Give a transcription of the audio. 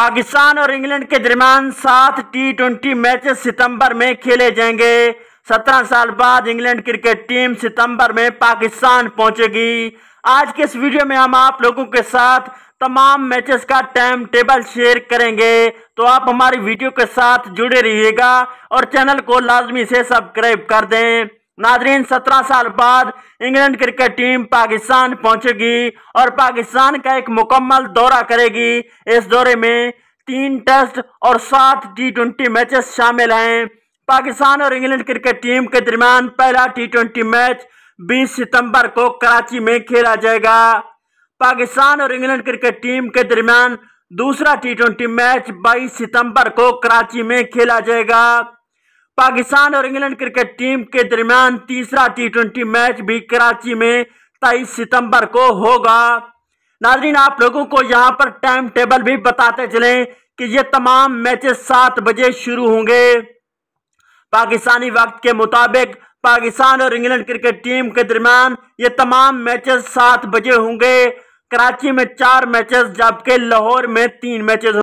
पाकिस्तान और इंग्लैंड के दरमियान सात टी ट्वेंटी मैच सितंबर में खेले जाएंगे सत्रह साल बाद इंग्लैंड क्रिकेट टीम सितंबर में पाकिस्तान पहुंचेगी आज के इस वीडियो में हम आप लोगों के साथ तमाम मैचेस का टाइम टेबल शेयर करेंगे तो आप हमारी वीडियो के साथ जुड़े रहिएगा और चैनल को लाजमी से सब्सक्राइब कर दें नादरीन सत्रह साल बाद इंग्लैंड क्रिकेट टीम पाकिस्तान पहुंचेगी और पाकिस्तान का एक मुकम्मल दौरा करेगी इस दौरे में तीन टेस्ट और सात टी ट्वेंटी मैचेस शामिल हैं पाकिस्तान और इंग्लैंड क्रिकेट टीम के दरमियान पहला टी ट्वेंटी मैच 20 सितंबर को कराची में खेला जाएगा पाकिस्तान और इंग्लैंड क्रिकेट टीम के दरमियान दूसरा टी ट्वेंटी मैच 22 सितंबर को कराची में खेला जाएगा पाकिस्तान और इंग्लैंड क्रिकेट टीम के दरमियान तीसरा टी ट्वेंटी मैच भी कराची में तेईस सितंबर को होगा नाजरीन आप लोगों को यहाँ पर टाइम टेबल भी बताते चलें कि ये तमाम मैचेस सात बजे शुरू होंगे पाकिस्तानी वक्त के मुताबिक पाकिस्तान और इंग्लैंड क्रिकेट टीम के दरमियान ये तमाम मैचेस सात बजे होंगे कराची में चार मैचेस जबकि लाहौर में तीन मैचेस